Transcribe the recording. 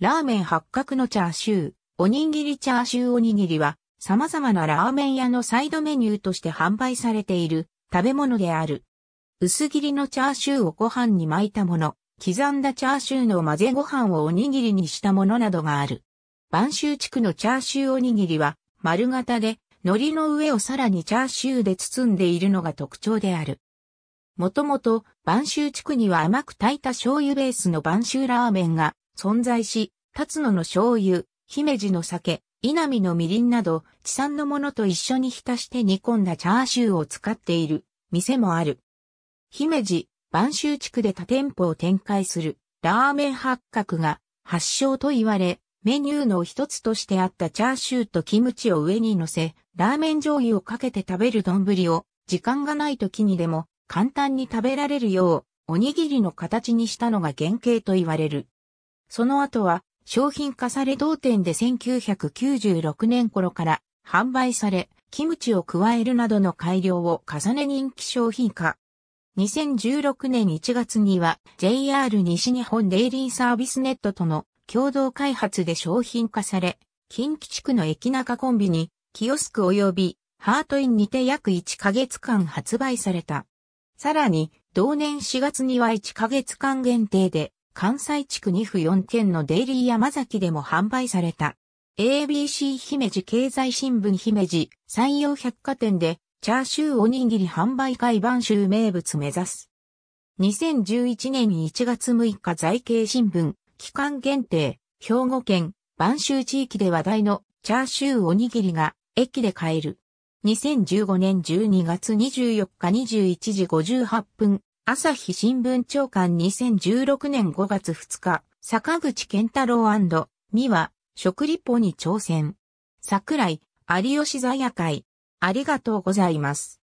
ラーメン八角のチャーシュー、おにぎりチャーシューおにぎりは、様々なラーメン屋のサイドメニューとして販売されている食べ物である。薄切りのチャーシューをご飯に巻いたもの、刻んだチャーシューの混ぜご飯をおにぎりにしたものなどがある。晩州地区のチャーシューおにぎりは、丸型で、海苔の上をさらにチャーシューで包んでいるのが特徴である。もともと、晩州地区には甘く炊いた醤油ベースの晩州ラーメンが存在し、辰野の醤油、姫路の酒、稲見のみりんなど、地産のものと一緒に浸して煮込んだチャーシューを使っている店もある。姫路、晩州地区で他店舗を展開するラーメン八角が発祥と言われ、メニューの一つとしてあったチャーシューとキムチを上に乗せ、ラーメン醤油をかけて食べる丼を、時間がない時にでも簡単に食べられるよう、おにぎりの形にしたのが原型と言われる。その後は商品化され同店で1996年頃から販売され、キムチを加えるなどの改良を重ね人気商品化。2016年1月には JR 西日本デイリーサービスネットとの共同開発で商品化され、近畿地区の駅中コンビニ、キオスク及びハートインにて約1ヶ月間発売された。さらに、同年4月には1ヶ月間限定で関西地区2府4県のデイリー山崎でも販売された。ABC 姫路経済新聞姫路山陽百貨店でチャーシューおにぎり販売会番州名物目指す。2011年1月6日在京新聞期間限定兵庫県番州地域で話題のチャーシューおにぎりが駅で買える。2015年12月24日21時58分朝日新聞長官2016年5月2日、坂口健太郎美和、食リポに挑戦。桜井、有吉座夜会。ありがとうございます。